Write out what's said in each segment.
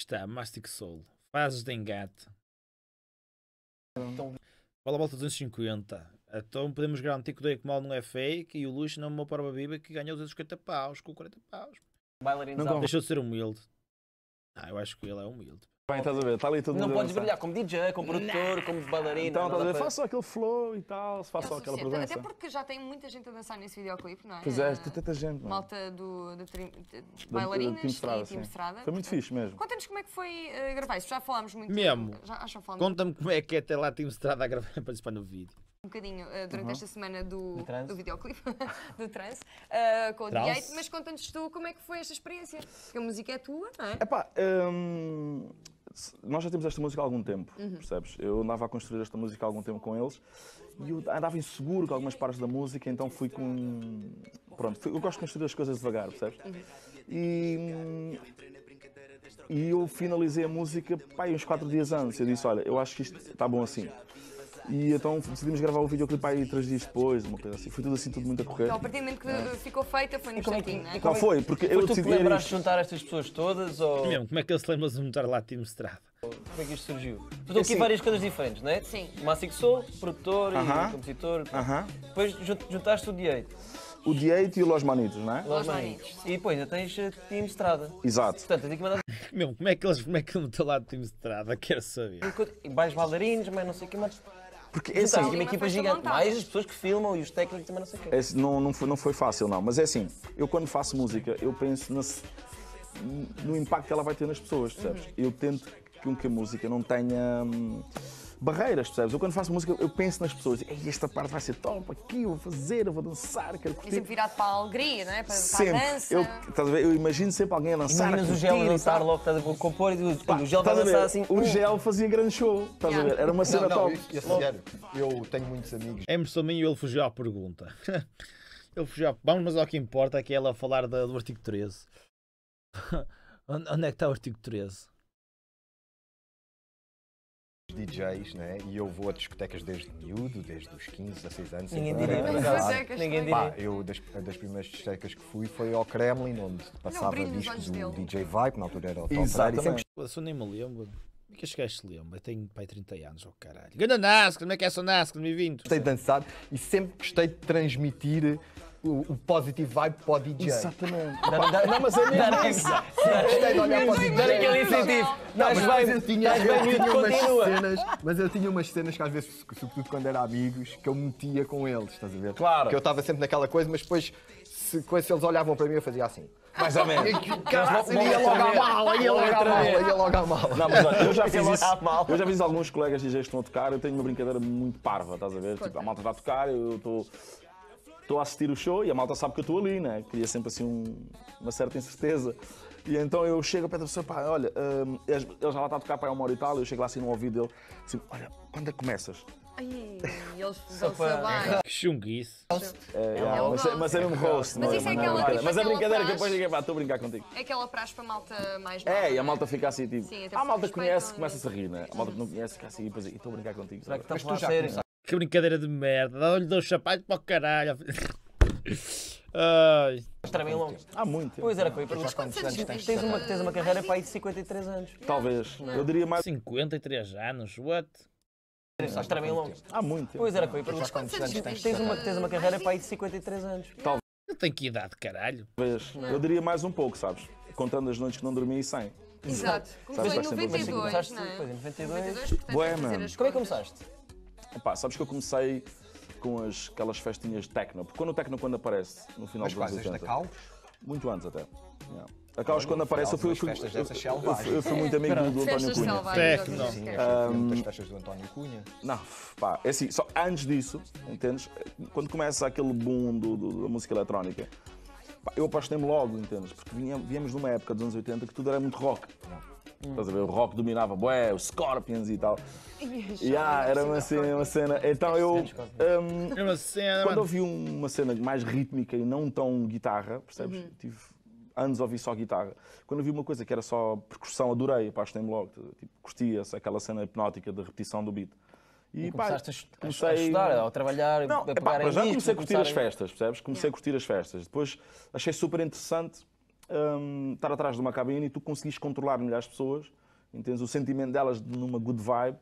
Está, Mastic Soul. Fases de engate. Então, bola volta 250. Então podemos garantir que o Drake Mal não é fake e o Luxo não é uma prova viva que ganhou 250 paus com 40 paus. não, não. Deixou de ser humilde. Ah, eu acho que ele é humilde. Bem, estás a ver? Está ali tudo Não podes brilhar como DJ, como produtor, não. como bailarina. Então, estás a ver? Faça só aquele flow e tal, faça só aquela presença. Até porque já tem muita gente a dançar nesse videoclipe, não é? Pois é, tem é tanta gente. É? Malta do, do, bailarinas e Team Estrada. Foi muito fixe mesmo. Conta-nos como é que foi eh, gravar isso. Já falámos muito. Mesmo. Já, Conta-me como é que é até lá Team Estrada a gravar, para participar no vídeo um bocadinho uh, durante uhum. esta semana do, do, videoclipe, do trans, uh, eh, com o d mas conta-nos tu como é que foi esta experiência, porque a música é tua, não é? Epá, hum, nós já temos esta música há algum tempo, uhum. percebes? Eu andava a construir esta música há algum tempo com eles e eu andava inseguro com algumas partes da música, então fui com... Pronto, fui, eu gosto de construir as coisas devagar, percebes? Uhum. E... e eu finalizei a música, pá, uns quatro dias antes. Eu disse, olha, eu acho que isto está bom assim. E então decidimos gravar o videoclipe aí três dias depois, uma coisa assim. Foi tudo assim, tudo muito a correr. Então, a partir do momento que é. ficou feita, foi no instantinho, é não é? Qual então foi? Porque eu decidi... lembraste de juntar estas pessoas todas ou... Não, como é que ele se lembra de juntar Latino Strava? Como é que isto surgiu? Estou é aqui assim, várias coisas diferentes, não é? Sim. Massic Sou, produtor uh -huh. e compositor. Uh -huh. Depois juntaste o Direito o Dieit e o Los Manitos, não é? Los Manitos. E depois ainda tens eh, Team Estrada. Exato. Portanto, eu que mandar... Meu, como é que eles, como é que eu me lá de Team Estrada? Quero saber. Enquanto, mais bailarinos, mais não sei o que mais. Porque então, é assim, uma equipa gigante, mais as pessoas que filmam e os técnicos também não sei o quê. É, não, não, foi, não foi fácil, não. Mas é assim, eu quando faço música, eu penso no impacto que ela vai ter nas pessoas, percebes? Uhum. Eu tento que a música não tenha. Hum, barreiras, percebes? Eu quando faço música, eu penso nas pessoas. Ei, esta parte vai ser top, aqui eu vou fazer, eu vou dançar, quero curtir. E sempre virado para a alegria, não é? Para, sempre. para a dança. Eu, estás a ver? eu imagino sempre alguém a dançar, Imaginas o gel a dançar logo, estás a ver? Compor e o gel tá vai dançar assim. O uh. gel fazia grande show, estás yeah. a ver? Era uma cena não, não, top. Eu, eu tenho muitos amigos. Emerson é Minho, ele fugiu à pergunta. ele fugiu à... Vamos, mas ao que importa, é que é ela falar da, do artigo 13. Onde é que está o artigo 13? DJs, né? E eu vou a discotecas desde miúdo, desde os 15, 16 anos. Ninguém diria. Claro. Ninguém diria. eu, das, das, primeiras discotecas que fui foi ao Kremlin, onde passava discos do dele. DJ Vibe, na altura era o Top Exatamente. Eu nem me lembro. Como é que este a se lembra? Eu tenho pai 30 anos, oh caralho. Ganda nasco, como é que é essa Nascar, 2020? Gostei de dançar e sempre gostei de transmitir o, o positive vibe para o DJ. Exatamente. não, mas é mesmo isso. Gostei de olhar para o DJ. Dar é aquele incentivo. Estás bem, eu tinha, eu tinha umas cenas, mas eu tinha umas cenas que às vezes, sobretudo quando era amigos, que eu metia com eles, estás a ver? Claro. Que eu estava sempre naquela coisa, mas depois, se, se eles olhavam para mim, eu fazia assim. Mais ou menos. ia logo à mala, ia logo à mala, ia logo à mala. Não, mas olha, eu já fiz isso. Eu já fiz alguns colegas DJs que estão a tocar, eu tenho uma brincadeira muito parva, estás a ver? Tipo, a malta está a tocar, eu estou estou a assistir o show e a malta sabe que eu estou ali, né? Cria sempre assim um, uma certa incerteza. E então eu chego a pé da pessoa, pá, olha, um, ele já lá está a tocar para uma hora e tal, eu chego lá assim no ouvido dele, assim, olha, quando é que começas? Ai, eles vão saber. Que chunguice. é, é, é, é mas, é mesmo roast. Mas, isso é aquela, mas é brincadeira que depois ninguém pá, estou a brincar contigo. É aquela praxe para a malta mais nova. É, e a malta né? fica assim, tipo, ah, a malta conhece, né? começa a rir, né? A malta que não conhece fica assim, e depois, estou a brincar contigo. Será que estás a ser que brincadeira de merda. Dá-lhe dois sapatos para o caralho. Ai. Era bem longo. Há muito tempo. Pois era, Coi. para quantos anos tens? uma, tens uma carreira para aí de 53 anos. Talvez. Eu diria mais... 53 anos? What? Estás era bem longo. Há muito tempo. Pois era, Coi. para os anos tens? Tens uma, tens uma carreira para aí de 53 anos. Talvez. Eu tenho que idade, caralho. Talvez. Eu diria mais um pouco, sabes? Contando as noites que não dormi e sem. Exato. Começou em 92, Começaste, é? em 92. mano. Como é que começaste? sabes que eu comecei com as, aquelas festinhas techno, porque quando o techno quando aparece no final Mas dos anos 80. Da Caos? Muito antes até. Yeah. A Caos, quando aparece, eu fui, eu, fui, eu fui muito amigo do António Cunha. Tecno. as festas do António Cunha. Não, pá, é assim, só antes disso, entendes? Quando começa aquele boom do, do, da música eletrónica, pá, eu apostei me logo, entendes? Porque vinha, viemos época dos anos 80 que tudo era muito rock. Não. Hum. Estás a ver? O rock dominava, bué, os Scorpions e tal. Yeah, era uma cena, uma cena. Então eu. Um, Quando ouvi uma cena mais rítmica e não tão guitarra, percebes? Uhum. Tive anos a ouvir só guitarra. Quando vi uma coisa que era só percussão, adorei, apaixonei-me logo. Tipo, curtia aquela cena hipnótica de repetição do beat. E, e começaste pá, comecei... a estudar, a trabalhar, não, a pegar epá, Mas já comecei a curtir as festas, percebes? Comecei yeah. a curtir as festas. Depois achei super interessante um, estar atrás de uma cabine e tu conseguis controlar milhares de pessoas, entendes? O sentimento delas numa good vibe.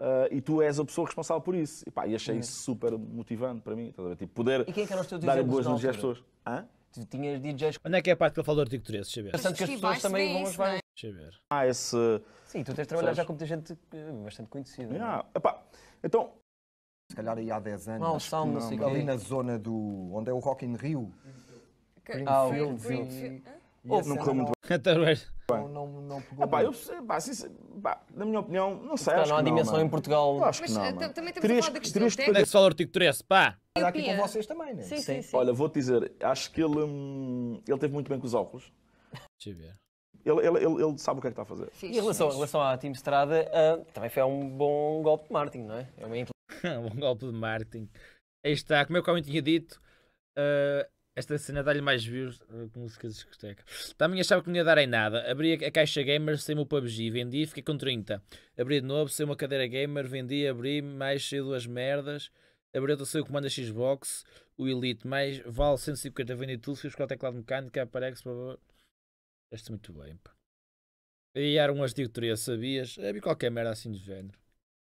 Uh, e tu és a pessoa responsável por isso. E, pá, e achei hum. isso super motivante para mim. Estás a ver? Tipo, poder e quem é que eram os teus dar boas notícias às pessoas. Hã? Tu tinhas DJs. Onde é que é a parte que ele falou do artigo 13? Deixa eu ver. Bastante que as pessoas também vão aos bares. É? Deixa eu ver. Ah, esse. Sim, tu tens trabalhado já com muita gente eh, bastante conhecida. É? Yeah. É? então. Se calhar aí há 10 anos. Não, não, sei Ali na zona do. onde é o Rock in Rio. Que... Greenfield. Ah, Greenfield. Greenfield. Ouve, não correu muito é então, bem. Não, não, não pegou. Ah, pá, eu, pá, na minha opinião, não sei. Está não há dimensão em Portugal. Eu acho que não. Eh, mas também temos a falar da questão técnica. Onde é que se o artigo 13? Pá! Olha aqui com vocês também, né? Sim, sim, sim. Olha, vou-te dizer, acho que ele, hum, ele teve muito bem com os óculos. Deixa eu ver. Ele, ele, ele, ele, sabe o que é que está a fazer. Sim, e em relação, em relação à Team Estrada, uh, também foi um bom golpe de marketing, não é? É uma... um bom golpe de marketing. Aí está, como eu também tinha dito, uh, esta cena dá-lhe mais views com eh, música de discoteca. Também achava que não ia dar em nada. Abri a caixa gamer, sem o PUBG, vendi e fiquei com 30. Abri de novo, sem uma cadeira gamer, vendi, abri, mais saiu duas merdas. Abri outra, sem o comando Xbox, o Elite, mais vale 150, vendi tudo, fiz com o teclado mecânico, aparece, por favor. Este é muito bem, pá. E era um artigo sabias? abri qualquer merda assim de género.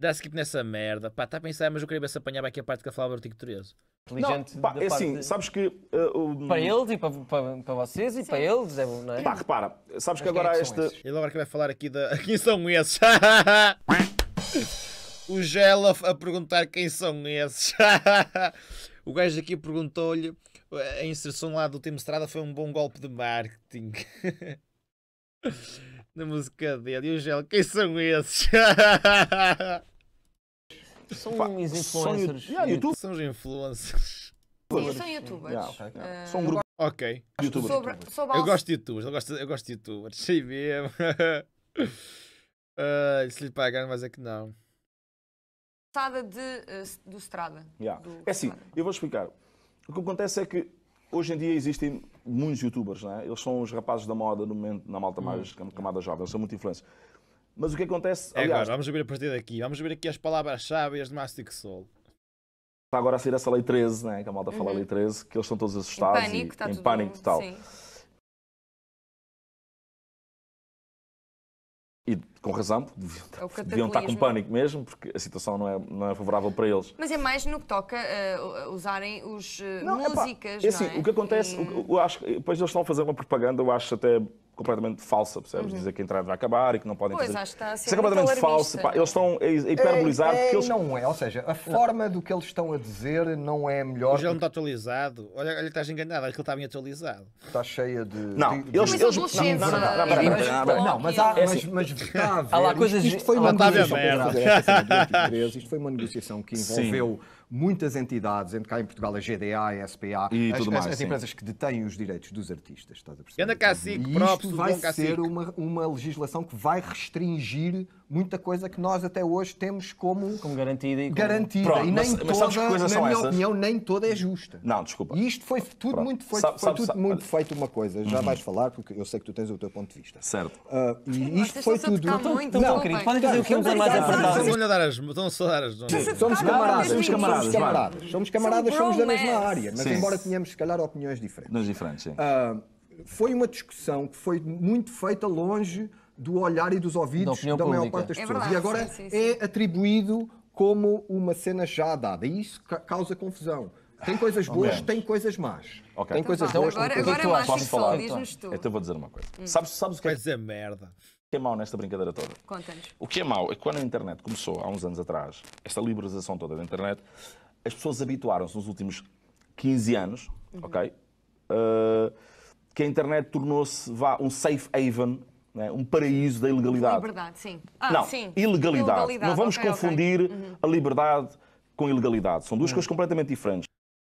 Dá skip nessa merda, pá, está a pensar, mas eu queria ver se apanhava aqui a parte que eu falava do artigo 13 inteligente não, pá, da é parte... assim, sabes que... Uh, eh, um... Para eles e para, para, para vocês e Sim. para eles, é bom, não é? Pá, repara, sabes Mas que é agora é esta... Ele agora que vai falar aqui da... Quem são esses? o Gela a perguntar quem são esses. o gajo aqui perguntou-lhe... A inserção lá do Tim Estrada foi um bom golpe de marketing. Na música dele. E o Gelo, quem são esses? São uns influencers. São, yeah, são os influencers. Sim, são youtubers. Yeah, okay, yeah. Uh... São um grupo. Ok. Sobre, sobre eu gosto de youtubers, eu gosto, eu gosto de youtubers. Sei mesmo. uh, se lhe pagar, mas é que não. Estrada de, uh, do Strada. Yeah. Do... É assim, eu vou explicar. O que acontece é que hoje em dia existem muitos youtubers, é? eles são os rapazes da moda no momento, na malta hum. mais camada jovem, eles são muito influentes. Mas o que acontece. É aliás, agora, vamos ver a partir daqui. Vamos ver aqui as palavras-chave as de Mastic Soul. Está agora a sair essa lei 13, né? que a malta fala uhum. lei 13, que eles estão todos assustados. Em pânico, e, tá em pânico mundo, total. Sim. E com razão, deviam, é deviam, estar com pânico mesmo, porque a situação não é, não é favorável para eles. Mas é mais no que toca uh, usarem os, uh, não, músicas. Epá, é assim, não é? o que acontece, e... eu acho, depois eh, eles estão a fazer uma propaganda, eu acho até completamente falsa, percebes? Uhum. Dizer que a entrada vai acabar e que não podem pois, fazer. Acho que está a ser Isso é completamente falso. Pá, eles estão a é, hiperbolizar. É, porque eles... Não é, ou seja, a forma não. do que eles estão a dizer não é melhor. O gel não está atualizado. Olha, olha estás enganado, aquilo está bem atualizado. Está cheia de. Não, de, eles. eles não, não, não, mas há. É assim, mas, mas há lá coisas. Isto foi uma negociação. Isto foi uma negociação que envolveu muitas entidades, entre cá em Portugal a GDA, a SPA, e as, tudo mais, as, as empresas que detêm os direitos dos artistas. Estás a perceber? Anda cacique, e isto vai ser uma, uma legislação que vai restringir muita coisa que nós até hoje temos como, como garantida e, como... garantida. Pronto, e nem mas, mas toda, na minha essas? opinião, nem toda é justa. Não, desculpa. E isto foi tudo Pronto. muito feito, sabe, foi sabe, tudo sabe. muito feito uma coisa, já uhum. vais falar porque eu sei que tu tens o teu ponto de vista. Certo. Uh, e isto foi tudo não, podem dizer o que mais apertados. Estão-lhe a dar as, a dar as. Somos camaradas, somos camaradas camaradas, somos camaradas, somos, camaradas, somos da mesma área, mas sim. embora tenhamos, se calhar, opiniões diferentes. diferentes, sim. Uh, foi uma discussão que foi muito feita longe do olhar e dos ouvidos da, da maior parte das é pessoas. É verdade, e agora sim, sim, é atribuído como uma cena já dada. E isso causa confusão. Tem coisas boas, tem coisas más. Okay. Tem coisas então, boas, tem coisas agora, agora é mais falar? Então? Diz-nos tu. Então vou dizer uma coisa. Hum. Sabes, sabes o que é? Coisa merda que é mau nesta brincadeira toda? Conta-nos. O que é mau é que quando a internet começou, há uns anos atrás, esta liberalização toda da internet, as pessoas habituaram-se nos últimos 15 anos, uhum. ok? Uh, que a internet tornou-se um safe haven, né? um paraíso da ilegalidade. Liberdade, sim. Ah, Não, sim. Ilegalidade. ilegalidade. Não vamos okay, confundir okay. Uhum. a liberdade com ilegalidade. São duas uhum. coisas completamente diferentes.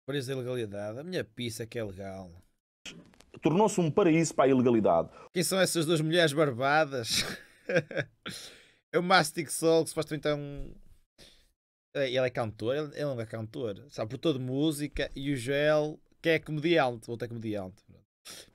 Por isso, a ilegalidade, a minha pizza que é legal tornou-se um paraíso para a ilegalidade. Quem são essas duas mulheres barbadas? é o Mastic Soul, que supostamente é um. É, ele é cantor, ele não é cantor, sabe por toda música, e o Joel, que é comediante, ter a é comediante.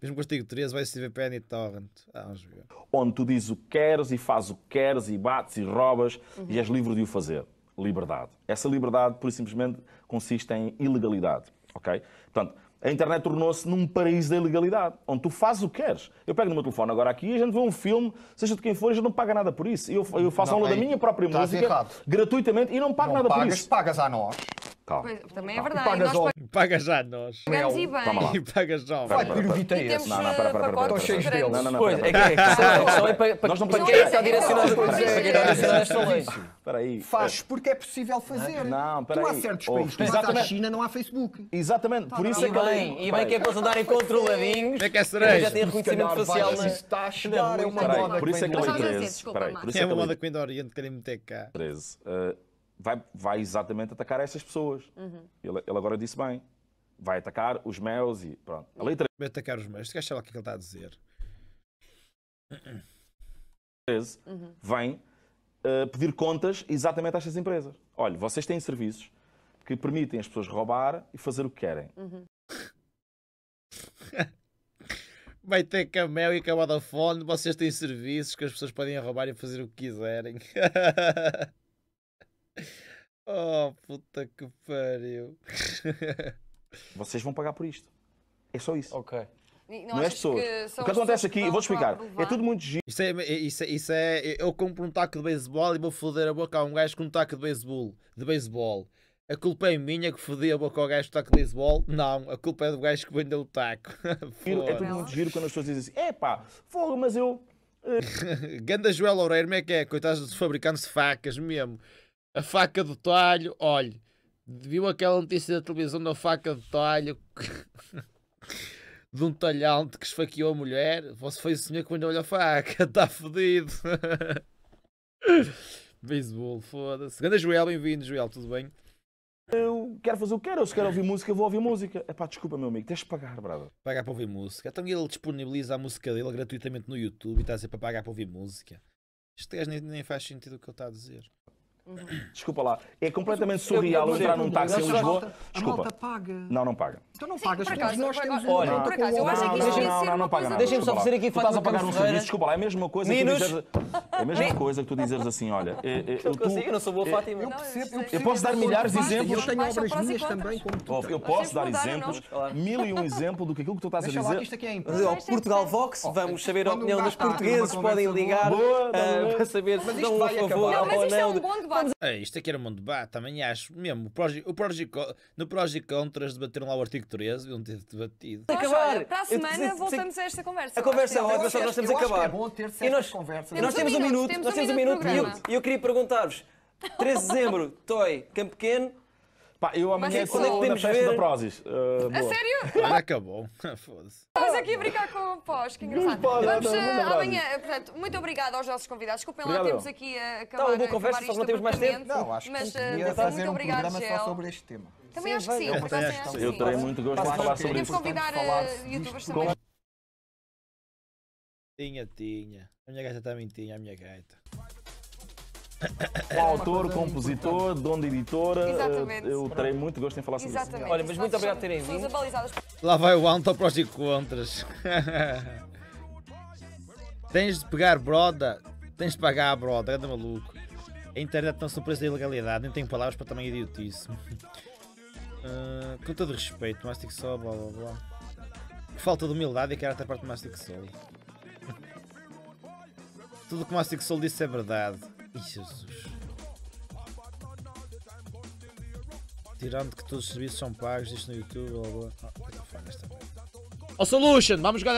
Mesmo com o artigo 13, vai se ver Penny Torrent. Ah, vamos ver. Onde tu dizes o que queres e fazes o que queres e bates e roubas uhum. e és uhum. livre de o fazer. Liberdade. Essa liberdade, por simplesmente, consiste em ilegalidade. Ok? Portanto, a internet tornou-se num paraíso da ilegalidade, onde tu fazes o que queres. Eu pego no meu telefone agora aqui e a gente vê um filme, seja de quem for, a gente não paga nada por isso. Eu, eu faço aula da minha própria música errado. gratuitamente e não pago não nada pagas, por isso. pagas a nós. Calma. Pois, também é verdade. Pagas, nós pagas já nós. Pagamos e bem. E pagas já. Vai, que novita é esse? Não, não, para, para, para. Estou cheio de Não, não, não. Pois, é que é. é questão é, é para quem está direcionado para direcionado as salões. Espera aí. Faz porque é possível fazer. Não, espera aí. Tu há certos países, tu vais China, não há Facebook. Exatamente, por isso é que... E bem que é para eles andarem controladinhos. É que é cereja. Já tem reconhecimento facial. Está a chegar, é uma moda. Por isso é, é que a lei 13. É uma moda que vem do Oriente, querem meter cá. 13 vai, vai exatamente atacar essas pessoas. Uhum. Ele, ele, agora disse bem. Vai atacar os meus e pronto. A uhum. lei 13... Vai atacar os meus. Este lá o é que ele está a dizer. 13 uhum. vem uh, pedir contas exatamente a estas empresas. Olha, vocês têm serviços que permitem as pessoas roubar e fazer o que querem. Uhum. Vai ter Camel e fone. vocês têm serviços que as pessoas podem roubar e fazer o que quiserem. Oh, puta que pariu. Vocês vão pagar por isto. É só isso. Ok. Não, não é pessoas. O que acontece aqui, vou-te explicar. É tudo muito giro. Isso é, isso é, isso é. Eu compro um taco de beisebol e vou foder a boca a um gajo com um taco de beisebol. De beisebol. A culpa é minha que fodi a boca ao gajo um taco de beisebol? Não, a culpa é do gajo que vendeu o taco. é tudo muito giro quando as pessoas dizem assim: é pá, fogo, mas eu. Eh, Ganda Joel Oreiro, como é que é? Coitados dos fabricantes de facas mesmo. A faca do toalho, olhe, viu aquela notícia da televisão da faca do toalho, de um talhante que esfaqueou a mulher? Você foi o senhor que mandou-lhe a faca, está fodido. Beisebol, foda-se. Grande Joel, bem-vindo, Joel, tudo bem? Eu quero fazer o que quero, se quero ouvir música, eu vou ouvir música. É pá, desculpa, meu amigo, tens de pagar, brother. Pagar para ouvir música. Então ele disponibiliza a música dele gratuitamente no YouTube e está a dizer para pagar para ouvir música. Este nem, nem faz sentido o que ele está a dizer. Uhum. Desculpa lá. É completamente surreal eu, eu, eu, entrar num táxi em Lisboa. Desculpa. paga. Não, não paga. Então não pagas. Sim, por acaso, nós temos Olha, por acaso, eu acho que Não, não paga nada. Deixa-me só fazer aqui, Fátima Estás a pagar um serviço, desculpa lá, é a mesma coisa. Minos. É a mesma coisa que tu dizeres assim, olha... É, é, eu, eu consigo, tu, não sou boa é, Fátima. Eu, percebo, eu, eu posso dar milhares de exemplos... Eu tenho obras minhas também, como tu. Eu posso dar exemplos, mil e um exemplos do que aquilo que tu estás a dizer... Ao Portugal Vox, vamos saber a opinião dos portugueses, podem ligar ah, para saber se dão a favor ou não. É isto aqui era um bom debate, também acho. Mesmo, o Project no prós e contras debateram lá o artigo 13, deviam ter debatido. Acabar. Para a semana voltamos a esta conversa. A conversa é, é ótima, só nós temos a acabar. É bom ter certas e nós, conversas. E nós temos um minuto, nós temos um minuto. E eu, eu queria perguntar-vos: 13 de dezembro, Toy, Campo Pequeno. Pá, eu amanhã estou é na festa ver? da Prozis. Uh, a sério? acabou. Foda-se. Estamos aqui a brincar com o pós, que engraçado. Pode, Vamos uh, amanhã, portanto, muito obrigada aos nossos convidados. Desculpem lá, temos aqui a tá, acabar, tá, uma boa conversa, só não temos mais tempo. Não, acho que mas, ah, fazer muito um obrigado, programa Gel. só sobre este tema. Também sim, acho que sim. É, eu terei muito gosto de falar sobre isso. Podemos convidar youtubers também. Tinha, tinha. A minha gaita também tinha, a minha gaita. autor, compositor, dono de editora. Exatamente. Eu terei muito gosto em falar sobre Exatamente. isso. Olha, mas muito obrigado por terem vindo. Lá vai o Anto para os encontros. tens de pegar broda, tens de pagar a broda, anda maluco. A internet não se da ilegalidade, nem tenho palavras para também idiotice. Uh, com todo respeito, Mastic Soul, blá blá blá. Falta de humildade e quero até parte do Mastic Soul. Tudo o que o Mastic Soul disse é verdade. Ih, Jesus. Tirando que todos os serviços são pagos, isto no YouTube, ou... Oh, oh, Solution, vamos jogar